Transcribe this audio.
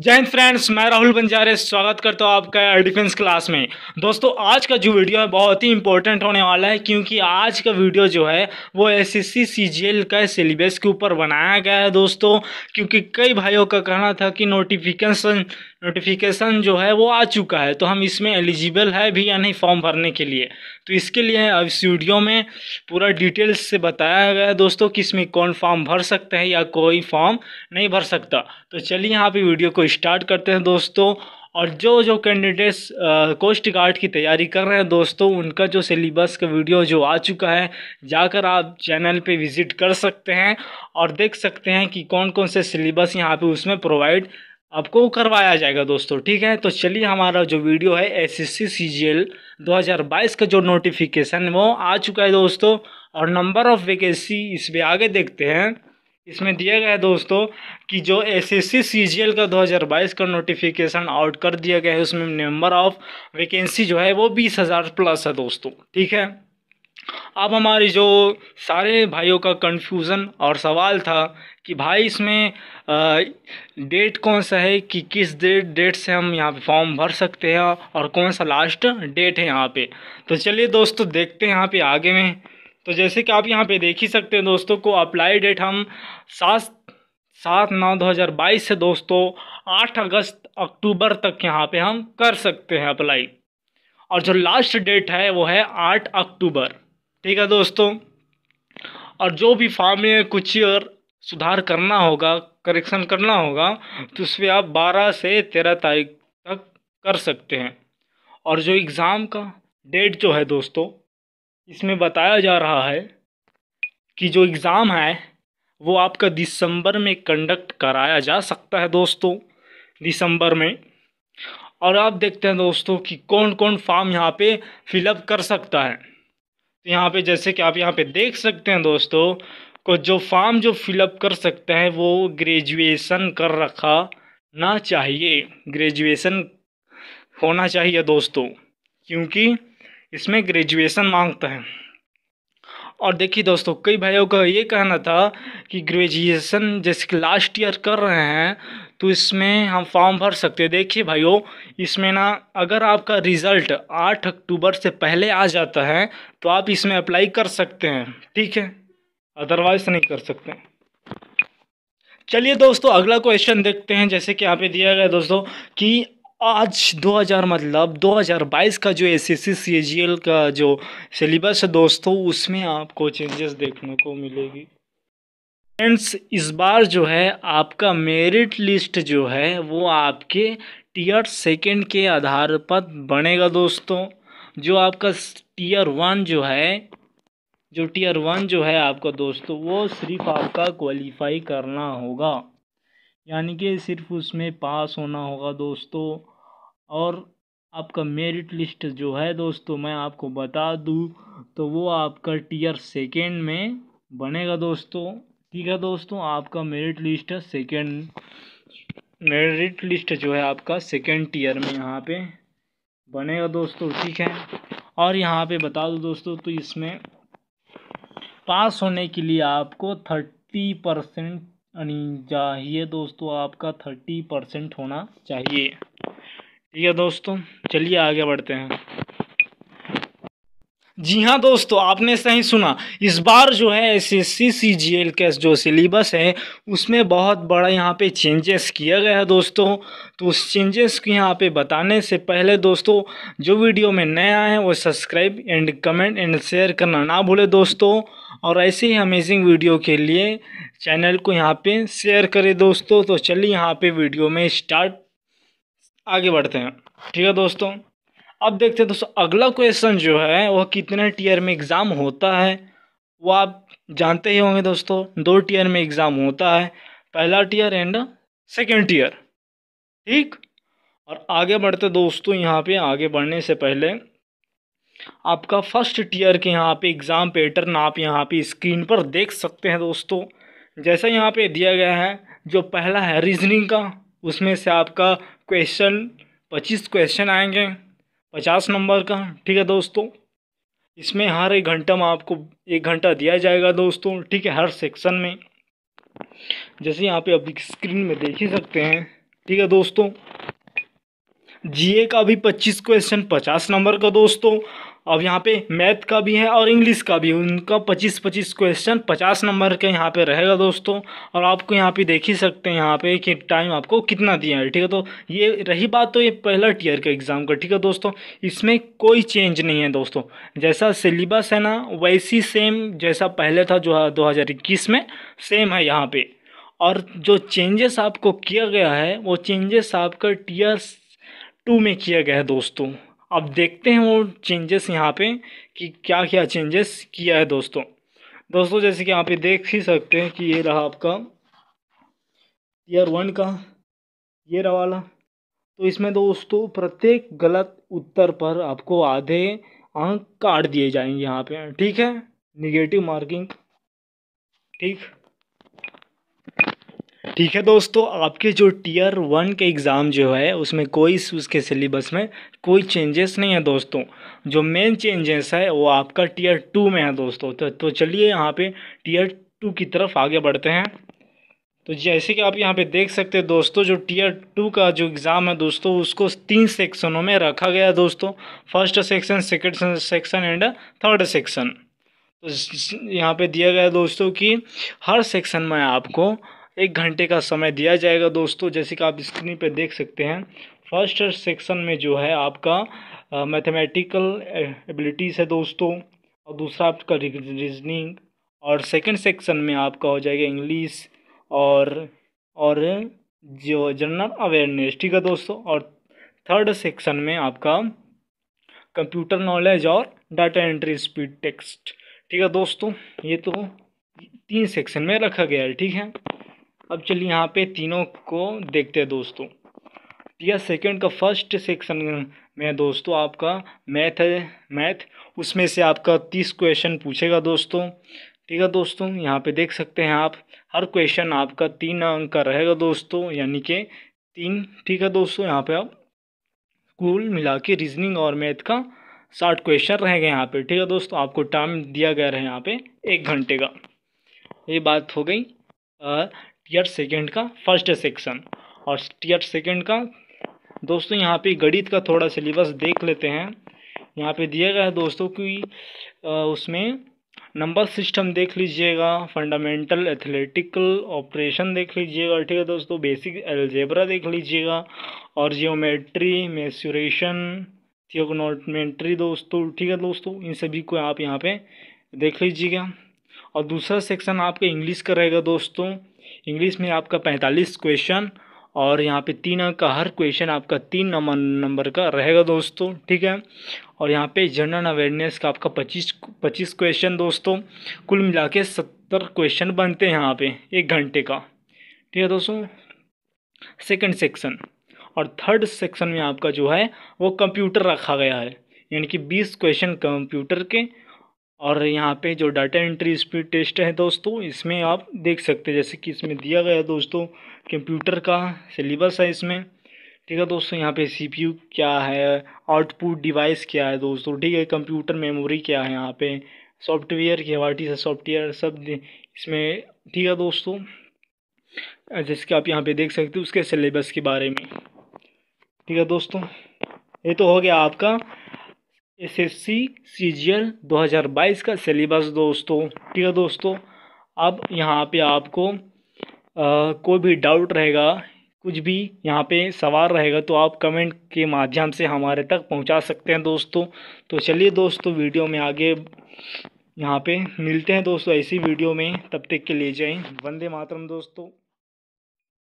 जय हिंद फ्रेंड्स मैं राहुल बंजारे स्वागत करता हूँ आपका डिफेंस क्लास में दोस्तों आज का जो वीडियो है बहुत ही इंपॉर्टेंट होने वाला है क्योंकि आज का वीडियो जो है वो एसएससी सीजीएल का सिलेबस के ऊपर बनाया गया है दोस्तों क्योंकि कई भाइयों का कहना था कि नोटिफिकेशन नोटिफिकेशन जो है वो आ चुका है तो हम इसमें एलिजिबल है भी या नहीं फॉर्म भरने के लिए तो इसके लिए अब इस वीडियो में पूरा डिटेल्स से बताया गया है दोस्तों कि इसमें कौन फॉर्म भर सकते हैं या कोई फॉर्म नहीं भर सकता तो चलिए यहाँ पे वीडियो को स्टार्ट करते हैं दोस्तों और जो जो कैंडिडेट्स कोस्ट गार्ड की तैयारी कर रहे हैं दोस्तों उनका जो सिलेबस का वीडियो जो आ चुका है जाकर आप चैनल पे विज़िट कर सकते हैं और देख सकते हैं कि कौन कौन से सिलेबस यहाँ पे उसमें प्रोवाइड आपको करवाया जाएगा दोस्तों ठीक है तो चलिए हमारा जो वीडियो है दो हज़ार बाईस का जो नोटिफिकेशन वो आ चुका है दोस्तों और नंबर ऑफ़ वैकेंसी इसमें आगे देखते हैं इसमें दिया गया है दोस्तों कि जो एस जी एल का 2022 का नोटिफिकेशन आउट कर दिया गया है उसमें नंबर ऑफ़ वैकेंसी जो है वो बीस हज़ार प्लस है दोस्तों ठीक है अब हमारे जो सारे भाइयों का कन्फ्यूज़न और सवाल था कि भाई इसमें डेट कौन सा है कि किस डेट डेट से हम यहाँ पे फॉर्म भर सकते हैं और कौन सा लास्ट डेट है यहाँ पे तो चलिए दोस्तों देखते हैं यहाँ पे आगे में तो जैसे कि आप यहाँ पे देख ही सकते हैं दोस्तों को अप्लाई डेट हम सात सात नौ दो हज़ार बाईस से दोस्तों आठ अगस्त अक्टूबर तक यहाँ पर हम कर सकते हैं अप्लाई और जो लास्ट डेट है वो है आठ अक्टूबर ठीक है दोस्तों और जो भी फॉर्म में कुछ और सुधार करना होगा करेक्शन करना होगा तो उस पर आप बारह से तेरह तारीख तक कर सकते हैं और जो एग्ज़ाम का डेट जो है दोस्तों इसमें बताया जा रहा है कि जो एग्ज़ाम है वो आपका दिसंबर में कंडक्ट कराया जा सकता है दोस्तों दिसंबर में और आप देखते हैं दोस्तों कि कौन कौन फॉर्म यहाँ पे फिलअप कर सकता है तो यहाँ पे जैसे कि आप यहाँ पे देख सकते हैं दोस्तों को जो फॉर्म जो फिलअप कर सकते हैं वो ग्रेजुएसन कर रखा ना चाहिए ग्रेजुएसन होना चाहिए दोस्तों क्योंकि इसमें ग्रेजुएसन मांगता है और देखिए दोस्तों कई भाइयों का ये कहना था कि ग्रेजुएशन जैसे कि लास्ट ईयर कर रहे हैं तो इसमें हम फॉर्म भर सकते हैं देखिए भाइयों इसमें ना अगर आपका रिज़ल्ट आठ अक्टूबर से पहले आ जाता है तो आप इसमें अप्लाई कर सकते हैं ठीक है अदरवाइज नहीं कर सकते चलिए दोस्तों अगला क्वेश्चन देखते हैं जैसे कि यहाँ पे दिया गया दोस्तों कि आज 2000 मतलब 2022 का जो एस एस सी का जो सिलेबस है दोस्तों उसमें आपको चेंजेस देखने को मिलेगी फ्रेंड्स इस बार जो है आपका मेरिट लिस्ट जो है वो आपके टीयर सेकेंड के आधार पर बनेगा दोस्तों जो आपका टीयर वन जो है जो टीयर वन जो है आपका दोस्तों वो सिर्फ आपका क्वालिफाई करना होगा यानी कि सिर्फ उसमें पास होना होगा दोस्तों और आपका मेरिट लिस्ट जो है दोस्तों मैं आपको बता दूँ तो वो आपका टीयर सेकेंड में बनेगा दोस्तों ठीक है दोस्तों आपका merit list second merit list जो है आपका सेकेंड टीयर में यहाँ पे बनेगा दोस्तों ठीक है और यहाँ पे बता दो दोस्तों तो इसमें पास होने के लिए आपको थर्टी परसेंट यानी चाहिए दोस्तों आपका थर्टी परसेंट होना चाहिए ठीक है दोस्तों चलिए आगे बढ़ते हैं जी हाँ दोस्तों आपने सही सुना इस बार जो है S S C C G L जो सिलेबस है उसमें बहुत बड़ा यहाँ पे चेंजेस किया गया है दोस्तों तो उस चेंजेस को यहाँ पे बताने से पहले दोस्तों जो वीडियो में नया है वो subscribe and comment and share करना ना भूले दोस्तों और ऐसे ही अमेजिंग वीडियो के लिए चैनल को यहाँ पर शेयर करें दोस्तों तो चलिए यहाँ पर वीडियो में स्टार्ट आगे बढ़ते हैं ठीक है दोस्तों अब देखते हैं दोस्तों अगला क्वेश्चन जो है वह कितने टीयर में एग्ज़ाम होता है वो आप जानते ही होंगे दोस्तों दो टीयर में एग्ज़ाम होता है पहला टीयर एंड सेकेंड टीयर ठीक और आगे बढ़ते दोस्तों यहाँ पे आगे बढ़ने से पहले आपका फर्स्ट टीयर के यहाँ पे एग्ज़ाम पैटर्न आप यहाँ पे स्क्रीन पर देख सकते हैं दोस्तों जैसा यहाँ पे दिया गया है जो पहला है रीजनिंग का उसमें से आपका क्वेश्चन पच्चीस क्वेश्चन आएंगे पचास नंबर का ठीक है दोस्तों इसमें हर एक घंटा में आपको एक घंटा दिया जाएगा दोस्तों ठीक है हर सेक्शन में जैसे यहाँ पे आप स्क्रीन में देख ही सकते हैं ठीक है दोस्तों जीए का भी पच्चीस क्वेश्चन पचास नंबर का दोस्तों अब यहाँ पे मैथ का भी है और इंग्लिश का भी उनका 25-25 क्वेश्चन 50 नंबर के यहाँ पे रहेगा दोस्तों और आपको यहाँ पे देख ही सकते हैं यहाँ पे कि टाइम आपको कितना दिया है ठीक है तो ये रही बात तो ये पहला टीयर का एग्ज़ाम का ठीक है दोस्तों इसमें कोई चेंज नहीं है दोस्तों जैसा सिलेबस है ना वैसी सेम जैसा पहले था जो दो में सेम है यहाँ पर और जो चेंजेस आपको किया गया है वो चेंजेस आपका टीयर टू में किया गया है दोस्तों अब देखते हैं वो चेंजेस यहाँ पे कि क्या क्या चेंजेस किया है दोस्तों दोस्तों जैसे कि यहाँ पे देख ही सकते हैं कि ये रहा आपका ईयर वन का ये रहा वाला तो इसमें दोस्तों प्रत्येक गलत उत्तर पर आपको आधे अंक काट दिए जाएंगे यहाँ पे ठीक है निगेटिव मार्किंग ठीक ठीक है दोस्तों आपके जो टीयर वन के एग्ज़ाम जो है उसमें कोई उसके सिलेबस में कोई चेंजेस नहीं है दोस्तों जो मेन चेंजेस है वो आपका टीयर टू में है दोस्तों तो, तो चलिए यहाँ पे टीयर टू की तरफ आगे बढ़ते हैं तो जैसे कि आप यहाँ पे देख सकते हैं दोस्तों जो टीयर टू का जो एग्ज़ाम है दोस्तों उसको तीन सेक्शनों में रखा गया है दोस्तों first section second section and third section तो यहाँ पे दिया गया दोस्तों कि हर सेक्शन में आपको एक घंटे का समय दिया जाएगा दोस्तों जैसे कि आप स्क्रीन पर देख सकते हैं फर्स्ट सेक्शन में जो है आपका मैथमेटिकल एबिलिटीज़ है दोस्तों और दूसरा आपका रीजनिंग और सेकंड सेक्शन में आपका हो जाएगा इंग्लिश और और जो जनरल अवेयरनेस ठीक है दोस्तों और थर्ड सेक्शन में आपका कंप्यूटर नॉलेज और डाटा एंट्री स्पीड टेक्स्ट ठीक है दोस्तों ये तो तीन सेक्शन में रखा गया है ठीक है अब चलिए यहाँ पे तीनों को देखते हैं दोस्तों या सेकंड का फर्स्ट सेक्शन में दोस्तों आपका मैथ है मैथ उसमें से आपका तीस क्वेश्चन पूछेगा दोस्तों ठीक है दोस्तों यहाँ पे देख सकते हैं आप हर क्वेश्चन आपका तीन अंक का रहेगा दोस्तों यानी कि तीन ठीक है दोस्तों यहाँ पे आप कुल मिला के रीजनिंग और मैथ का साठ क्वेश्चन रहेगा यहाँ पे ठीक है दोस्तों आपको टाइम दिया गया है यहाँ पे एक घंटे का ये बात हो गई टीयर सेकेंड का फर्स्ट सेक्शन और टीयर सेकेंड का दोस्तों यहाँ पे गणित का थोड़ा सिलेबस देख लेते हैं यहाँ पे दिया गया है दोस्तों कि उसमें नंबर सिस्टम देख लीजिएगा फंडामेंटल एथलेटिकल ऑपरेशन देख लीजिएगा ठीक है दोस्तों बेसिक एल्जेब्रा देख लीजिएगा और जियोमेट्री मेसुरेशन थियोगनोमेट्री दोस्तों ठीक है दोस्तों इन सभी को आप यहाँ पे देख लीजिएगा और दूसरा सेक्शन आपके इंग्लिश का रहेगा दोस्तों इंग्लिश में आपका पैंतालीस क्वेश्चन और यहाँ पे तीन अंक का हर क्वेश्चन आपका तीन नंबर नंबर का रहेगा दोस्तों ठीक है और यहाँ पे जनरल अवेयरनेस का आपका पच्चीस पच्चीस क्वेश्चन दोस्तों कुल मिला के सत्तर क्वेश्चन बनते हैं यहाँ पे एक घंटे का ठीक है दोस्तों सेकंड सेक्शन और थर्ड सेक्शन में आपका जो है वो कंप्यूटर रखा गया है यानी कि बीस क्वेश्चन कंप्यूटर के और यहाँ पे जो डाटा एंट्री स्पीड टेस्ट है दोस्तों इसमें आप देख सकते हैं जैसे कि इसमें दिया गया दोस्तों कंप्यूटर का सिलेबस है इसमें ठीक है दोस्तों यहाँ पे सीपीयू क्या है आउटपुट डिवाइस क्या है दोस्तों ठीक है कंप्यूटर मेमोरी क्या है यहाँ पे सॉफ्टवेयर की हवाटी से सॉफ्टवेयर सब इसमें ठीक है दोस्तों जैसे कि आप यहाँ पे देख सकते हो उसके सिलेबस के बारे में ठीक है दोस्तों ये तो हो गया आपका एसएससी सीजीएल 2022 का सिलेबस दोस्तों ठीक है दोस्तों अब यहाँ पे आपको आ, कोई भी डाउट रहेगा कुछ भी यहाँ पे सवाल रहेगा तो आप कमेंट के माध्यम से हमारे तक पहुँचा सकते हैं दोस्तों तो चलिए दोस्तों वीडियो में आगे यहाँ पे मिलते हैं दोस्तों ऐसी वीडियो में तब तक के लिए जाएँ वंदे मातरम दोस्तों